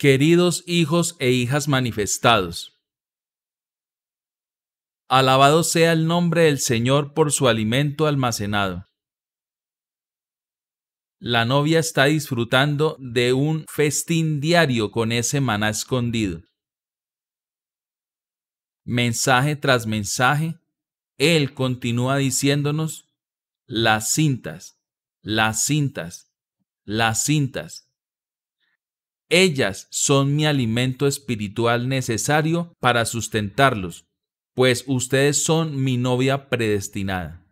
queridos hijos e hijas manifestados. Alabado sea el nombre del Señor por su alimento almacenado. La novia está disfrutando de un festín diario con ese maná escondido. Mensaje tras mensaje, Él continúa diciéndonos, las cintas, las cintas, las cintas ellas son mi alimento espiritual necesario para sustentarlos, pues ustedes son mi novia predestinada.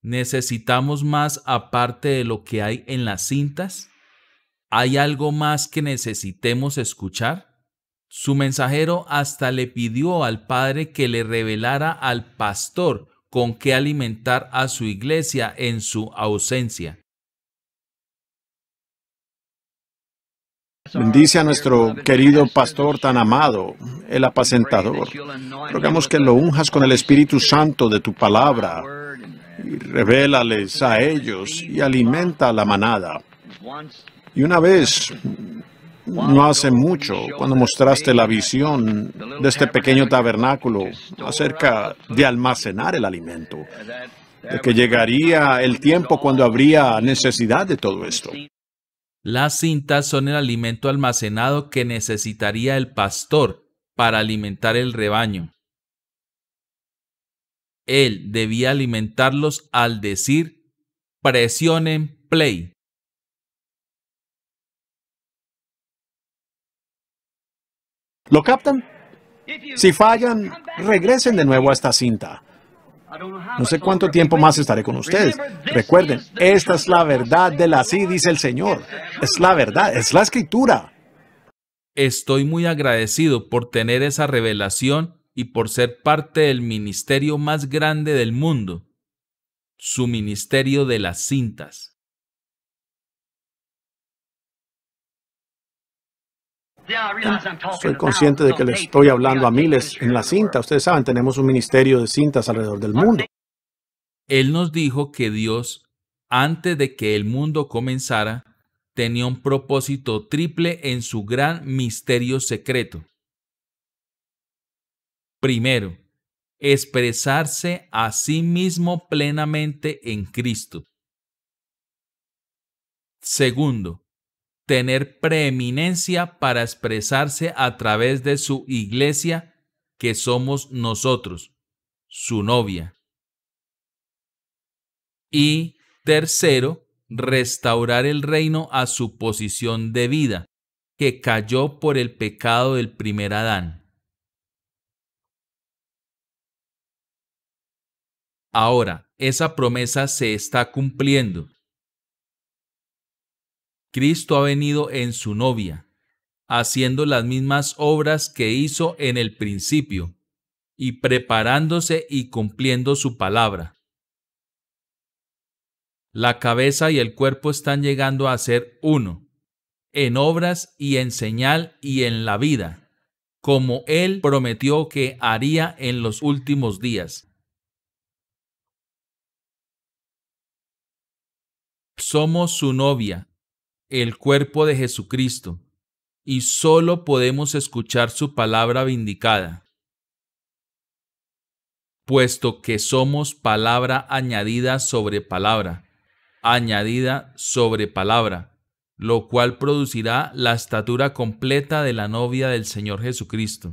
¿Necesitamos más aparte de lo que hay en las cintas? ¿Hay algo más que necesitemos escuchar? Su mensajero hasta le pidió al Padre que le revelara al pastor con qué alimentar a su iglesia en su ausencia. Bendice a nuestro querido pastor tan amado, el apacentador. Rogamos que lo unjas con el Espíritu Santo de tu palabra y revélales a ellos y alimenta a la manada. Y una vez, no hace mucho, cuando mostraste la visión de este pequeño tabernáculo acerca de almacenar el alimento, de que llegaría el tiempo cuando habría necesidad de todo esto. Las cintas son el alimento almacenado que necesitaría el pastor para alimentar el rebaño. Él debía alimentarlos al decir, presionen play. ¿Lo captan? Si fallan, regresen de nuevo a esta cinta. No sé cuánto tiempo más estaré con ustedes. Recuerden, esta es la verdad de la sí, dice el Señor. Es la verdad, es la escritura. Estoy muy agradecido por tener esa revelación y por ser parte del ministerio más grande del mundo, su ministerio de las cintas. Soy consciente de que le estoy hablando a miles en la cinta. Ustedes saben, tenemos un ministerio de cintas alrededor del mundo. Él nos dijo que Dios, antes de que el mundo comenzara, tenía un propósito triple en su gran misterio secreto. Primero, expresarse a sí mismo plenamente en Cristo. Segundo, tener preeminencia para expresarse a través de su iglesia, que somos nosotros, su novia. Y tercero, restaurar el reino a su posición de vida, que cayó por el pecado del primer Adán. Ahora, esa promesa se está cumpliendo. Cristo ha venido en su novia, haciendo las mismas obras que hizo en el principio, y preparándose y cumpliendo su palabra. La cabeza y el cuerpo están llegando a ser uno, en obras y en señal y en la vida, como Él prometió que haría en los últimos días. Somos su novia, el cuerpo de Jesucristo y solo podemos escuchar su palabra vindicada, puesto que somos palabra añadida sobre palabra, añadida sobre palabra, lo cual producirá la estatura completa de la novia del Señor Jesucristo.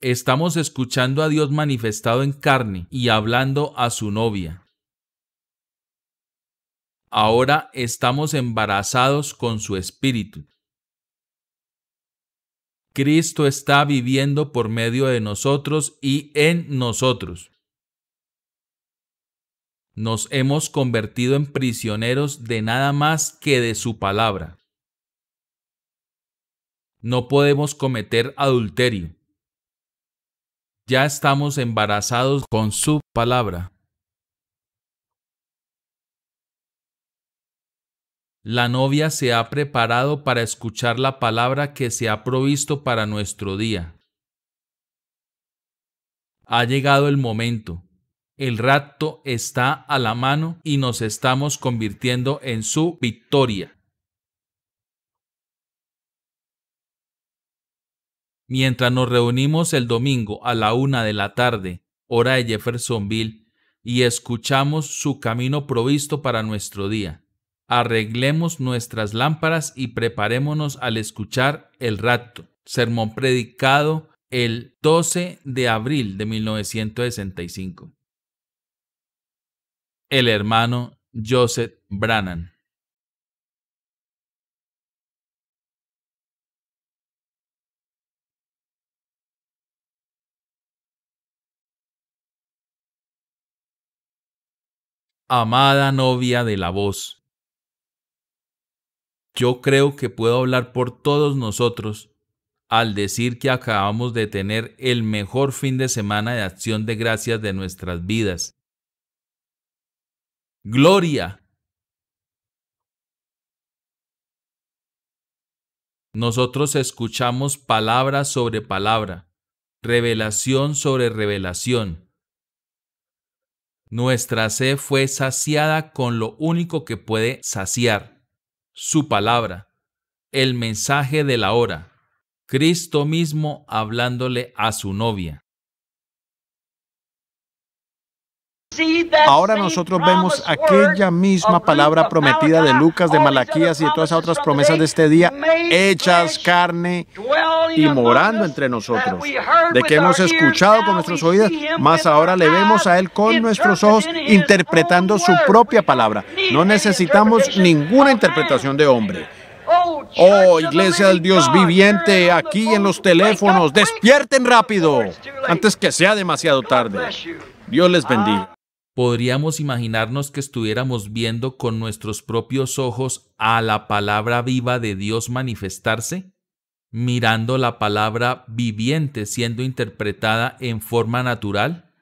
Estamos escuchando a Dios manifestado en carne y hablando a su novia ahora estamos embarazados con su espíritu. Cristo está viviendo por medio de nosotros y en nosotros. Nos hemos convertido en prisioneros de nada más que de su palabra. No podemos cometer adulterio. Ya estamos embarazados con su palabra. La novia se ha preparado para escuchar la palabra que se ha provisto para nuestro día. Ha llegado el momento. El rapto está a la mano y nos estamos convirtiendo en su victoria. Mientras nos reunimos el domingo a la una de la tarde, hora de Jeffersonville, y escuchamos su camino provisto para nuestro día arreglemos nuestras lámparas y preparémonos al escuchar el rapto. Sermón predicado el 12 de abril de 1965. El hermano Joseph Brannan. Amada novia de la voz yo creo que puedo hablar por todos nosotros al decir que acabamos de tener el mejor fin de semana de acción de gracias de nuestras vidas. Gloria. Nosotros escuchamos palabra sobre palabra, revelación sobre revelación. Nuestra sed fue saciada con lo único que puede saciar, su palabra, el mensaje de la hora, Cristo mismo hablándole a su novia. Ahora nosotros vemos aquella misma palabra prometida de Lucas, de Malaquías y de todas esas otras promesas de este día, hechas carne y morando entre nosotros, de que hemos escuchado con nuestros oídos, más ahora le vemos a Él con nuestros ojos interpretando su propia palabra. No necesitamos ninguna interpretación de hombre. Oh, iglesia del Dios viviente, aquí en los teléfonos, despierten rápido, antes que sea demasiado tarde. Dios les bendiga podríamos imaginarnos que estuviéramos viendo con nuestros propios ojos a la palabra viva de Dios manifestarse, mirando la palabra viviente siendo interpretada en forma natural?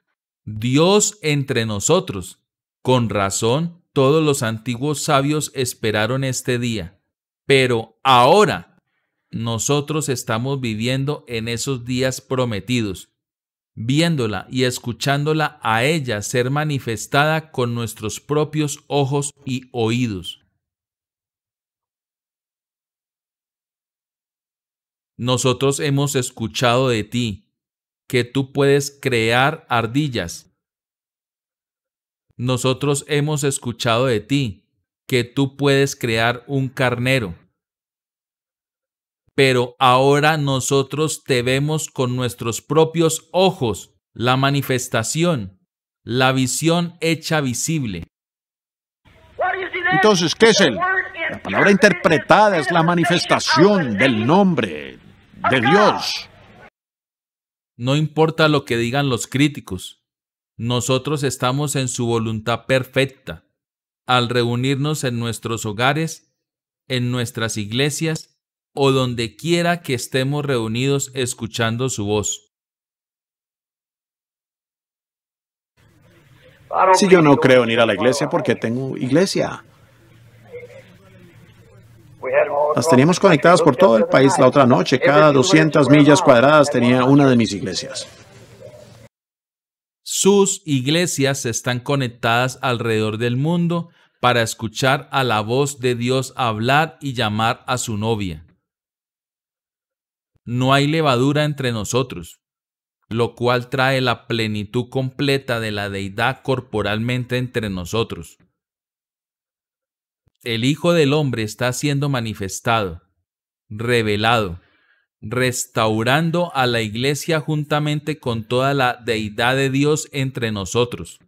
Dios entre nosotros. Con razón, todos los antiguos sabios esperaron este día. Pero ahora nosotros estamos viviendo en esos días prometidos viéndola y escuchándola a ella ser manifestada con nuestros propios ojos y oídos. Nosotros hemos escuchado de ti que tú puedes crear ardillas. Nosotros hemos escuchado de ti que tú puedes crear un carnero pero ahora nosotros te vemos con nuestros propios ojos, la manifestación, la visión hecha visible. Entonces, ¿qué es el? La palabra interpretada es la manifestación del nombre de Dios. No importa lo que digan los críticos, nosotros estamos en su voluntad perfecta al reunirnos en nuestros hogares, en nuestras iglesias o donde quiera que estemos reunidos escuchando su voz. Si yo no creo en ir a la iglesia porque tengo iglesia. Las teníamos conectadas por todo el país la otra noche. Cada 200 millas cuadradas tenía una de mis iglesias. Sus iglesias están conectadas alrededor del mundo para escuchar a la voz de Dios hablar y llamar a su novia no hay levadura entre nosotros, lo cual trae la plenitud completa de la deidad corporalmente entre nosotros. El Hijo del Hombre está siendo manifestado, revelado, restaurando a la iglesia juntamente con toda la deidad de Dios entre nosotros.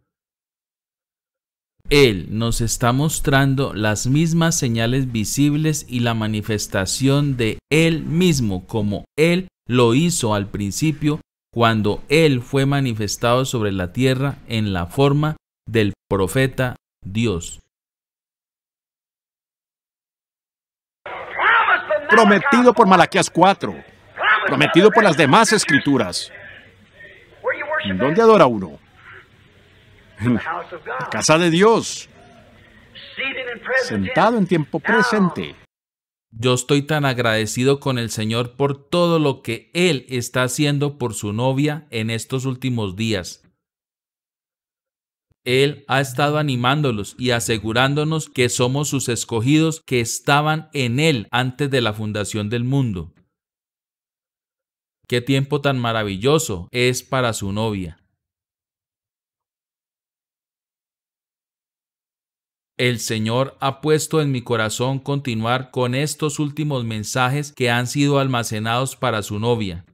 Él nos está mostrando las mismas señales visibles y la manifestación de Él mismo como Él lo hizo al principio cuando Él fue manifestado sobre la tierra en la forma del profeta Dios. Prometido por Malaquías 4, prometido por las demás escrituras. ¿Dónde adora uno? casa de Dios, sentado en tiempo presente. Yo estoy tan agradecido con el Señor por todo lo que Él está haciendo por su novia en estos últimos días. Él ha estado animándolos y asegurándonos que somos sus escogidos que estaban en Él antes de la fundación del mundo. Qué tiempo tan maravilloso es para su novia. El Señor ha puesto en mi corazón continuar con estos últimos mensajes que han sido almacenados para su novia.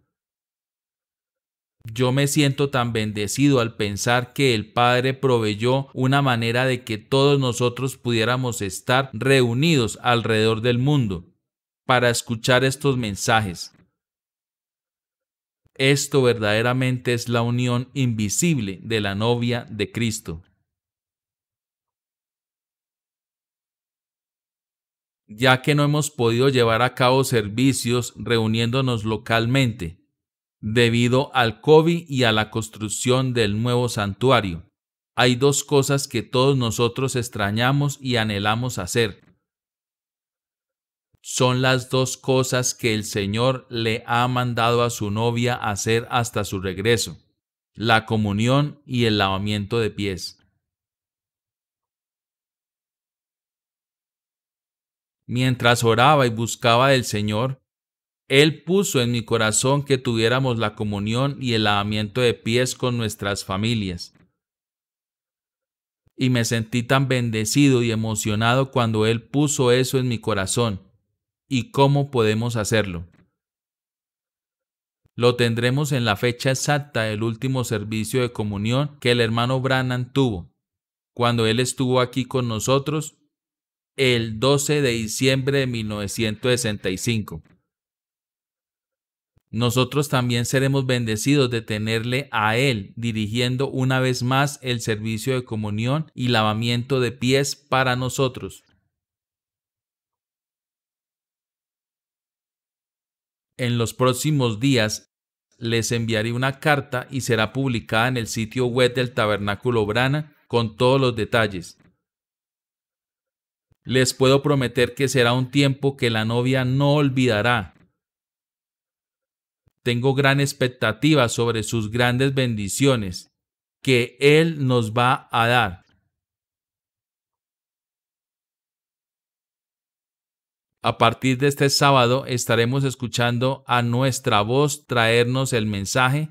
Yo me siento tan bendecido al pensar que el Padre proveyó una manera de que todos nosotros pudiéramos estar reunidos alrededor del mundo para escuchar estos mensajes. Esto verdaderamente es la unión invisible de la novia de Cristo. ya que no hemos podido llevar a cabo servicios reuniéndonos localmente, debido al COVID y a la construcción del nuevo santuario. Hay dos cosas que todos nosotros extrañamos y anhelamos hacer. Son las dos cosas que el Señor le ha mandado a su novia hacer hasta su regreso, la comunión y el lavamiento de pies. Mientras oraba y buscaba del Señor, Él puso en mi corazón que tuviéramos la comunión y el lavamiento de pies con nuestras familias. Y me sentí tan bendecido y emocionado cuando Él puso eso en mi corazón. ¿Y cómo podemos hacerlo? Lo tendremos en la fecha exacta del último servicio de comunión que el hermano Brannan tuvo, cuando él estuvo aquí con nosotros el 12 de diciembre de 1965. Nosotros también seremos bendecidos de tenerle a Él dirigiendo una vez más el servicio de comunión y lavamiento de pies para nosotros. En los próximos días les enviaré una carta y será publicada en el sitio web del Tabernáculo Brana con todos los detalles. Les puedo prometer que será un tiempo que la novia no olvidará. Tengo gran expectativa sobre sus grandes bendiciones que Él nos va a dar. A partir de este sábado estaremos escuchando a nuestra voz traernos el mensaje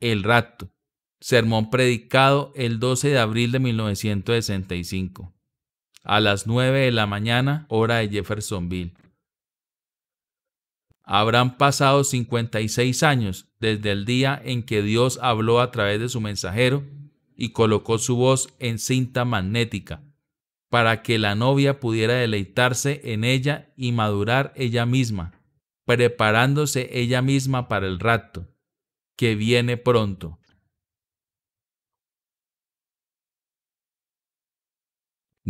El rato. sermón predicado el 12 de abril de 1965 a las 9 de la mañana, hora de Jeffersonville. Habrán pasado 56 años desde el día en que Dios habló a través de su mensajero y colocó su voz en cinta magnética, para que la novia pudiera deleitarse en ella y madurar ella misma, preparándose ella misma para el rapto, que viene pronto.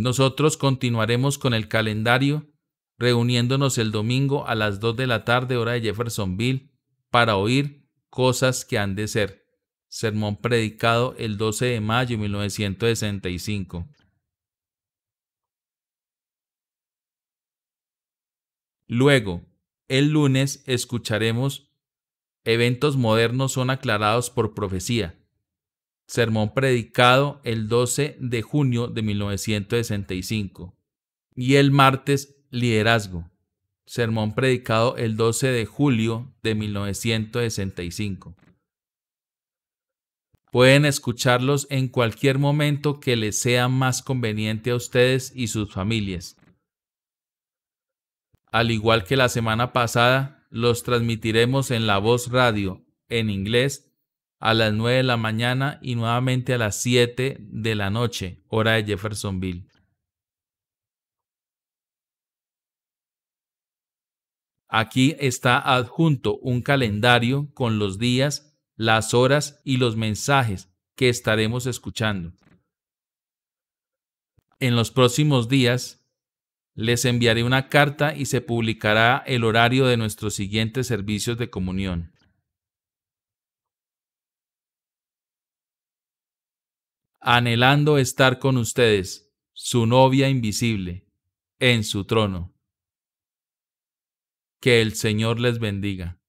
Nosotros continuaremos con el calendario, reuniéndonos el domingo a las 2 de la tarde hora de Jeffersonville para oír cosas que han de ser. Sermón predicado el 12 de mayo de 1965. Luego, el lunes escucharemos Eventos modernos son aclarados por profecía sermón predicado el 12 de junio de 1965. Y el martes, liderazgo, sermón predicado el 12 de julio de 1965. Pueden escucharlos en cualquier momento que les sea más conveniente a ustedes y sus familias. Al igual que la semana pasada, los transmitiremos en La Voz Radio, en inglés a las 9 de la mañana y nuevamente a las 7 de la noche, hora de Jeffersonville. Aquí está adjunto un calendario con los días, las horas y los mensajes que estaremos escuchando. En los próximos días les enviaré una carta y se publicará el horario de nuestros siguientes servicios de comunión. anhelando estar con ustedes, su novia invisible, en su trono. Que el Señor les bendiga.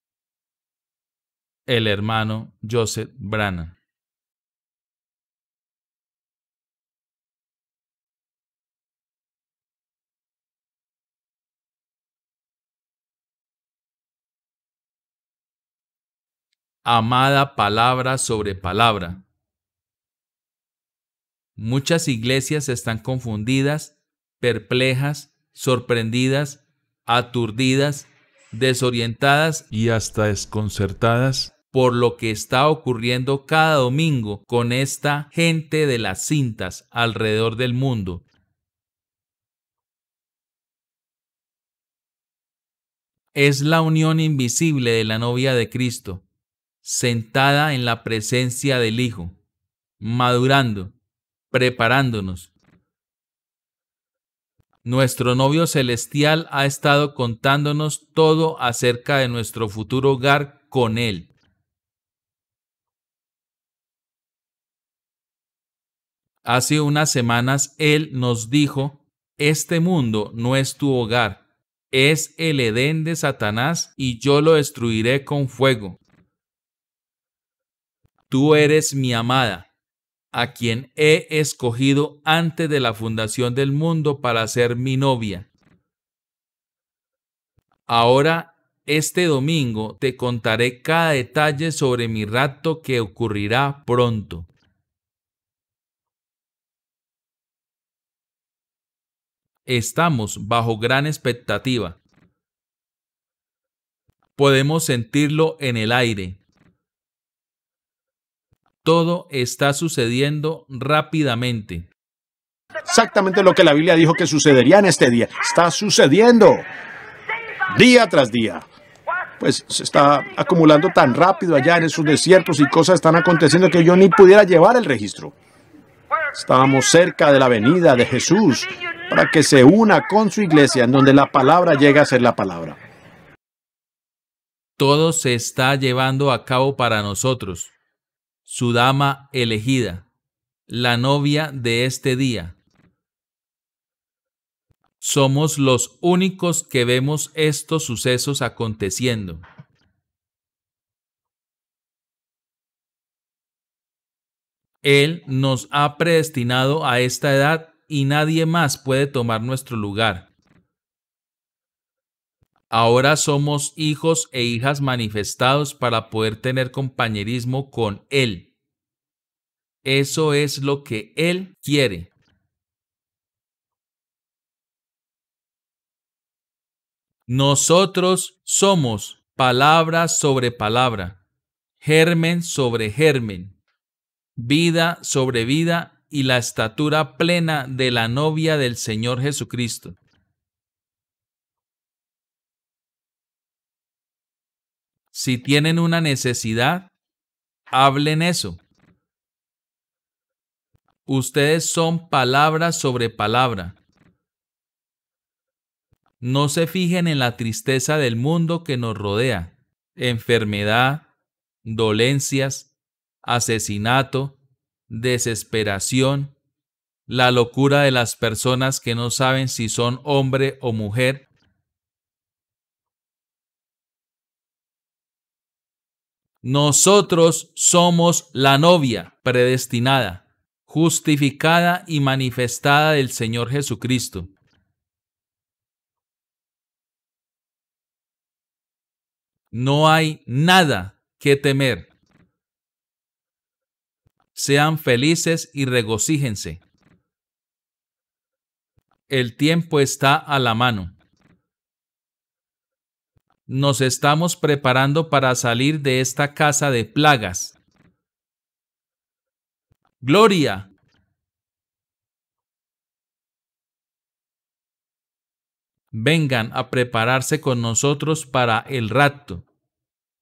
El hermano Joseph Brana. Amada palabra sobre palabra Muchas iglesias están confundidas, perplejas, sorprendidas, aturdidas, desorientadas y hasta desconcertadas por lo que está ocurriendo cada domingo con esta gente de las cintas alrededor del mundo. Es la unión invisible de la novia de Cristo, sentada en la presencia del Hijo, madurando, preparándonos. Nuestro novio celestial ha estado contándonos todo acerca de nuestro futuro hogar con Él. Hace unas semanas Él nos dijo, este mundo no es tu hogar, es el Edén de Satanás y yo lo destruiré con fuego. Tú eres mi amada, a quien he escogido antes de la fundación del mundo para ser mi novia. Ahora, este domingo, te contaré cada detalle sobre mi rato que ocurrirá pronto. Estamos bajo gran expectativa. Podemos sentirlo en el aire. Todo está sucediendo rápidamente. Exactamente lo que la Biblia dijo que sucedería en este día. Está sucediendo día tras día. Pues se está acumulando tan rápido allá en esos desiertos y cosas están aconteciendo que yo ni pudiera llevar el registro. Estábamos cerca de la venida de Jesús para que se una con su iglesia en donde la palabra llega a ser la palabra. Todo se está llevando a cabo para nosotros su dama elegida, la novia de este día. Somos los únicos que vemos estos sucesos aconteciendo. Él nos ha predestinado a esta edad y nadie más puede tomar nuestro lugar. Ahora somos hijos e hijas manifestados para poder tener compañerismo con Él. Eso es lo que Él quiere. Nosotros somos palabra sobre palabra, germen sobre germen, vida sobre vida y la estatura plena de la novia del Señor Jesucristo. Si tienen una necesidad, hablen eso. Ustedes son palabra sobre palabra. No se fijen en la tristeza del mundo que nos rodea, enfermedad, dolencias, asesinato, desesperación, la locura de las personas que no saben si son hombre o mujer, Nosotros somos la novia predestinada, justificada y manifestada del Señor Jesucristo. No hay nada que temer. Sean felices y regocíjense. El tiempo está a la mano nos estamos preparando para salir de esta casa de plagas. Gloria. Vengan a prepararse con nosotros para el rapto,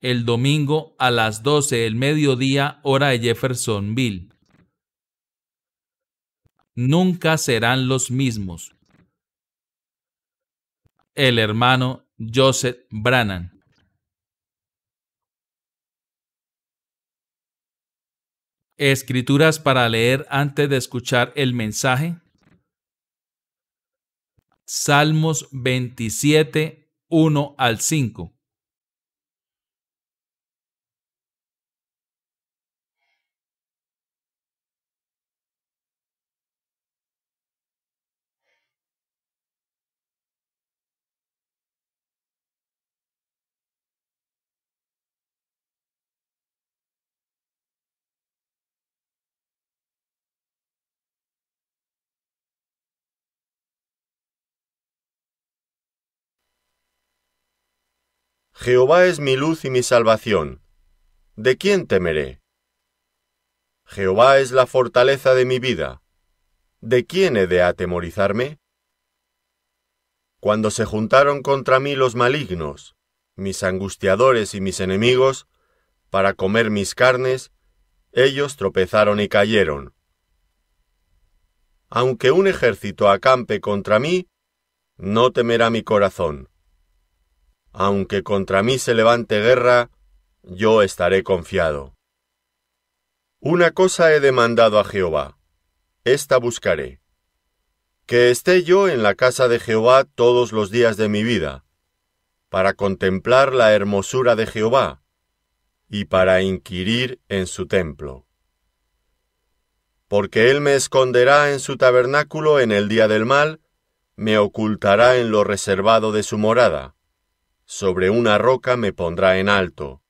el domingo a las 12 del mediodía hora de Jeffersonville. Nunca serán los mismos. El hermano Joseph Brannan. Escrituras para leer antes de escuchar el mensaje. Salmos 27, 1 al 5. Jehová es mi luz y mi salvación. ¿De quién temeré? Jehová es la fortaleza de mi vida. ¿De quién he de atemorizarme? Cuando se juntaron contra mí los malignos, mis angustiadores y mis enemigos, para comer mis carnes, ellos tropezaron y cayeron. Aunque un ejército acampe contra mí, no temerá mi corazón aunque contra mí se levante guerra, yo estaré confiado. Una cosa he demandado a Jehová, esta buscaré, que esté yo en la casa de Jehová todos los días de mi vida, para contemplar la hermosura de Jehová, y para inquirir en su templo. Porque él me esconderá en su tabernáculo en el día del mal, me ocultará en lo reservado de su morada sobre una roca me pondrá en alto.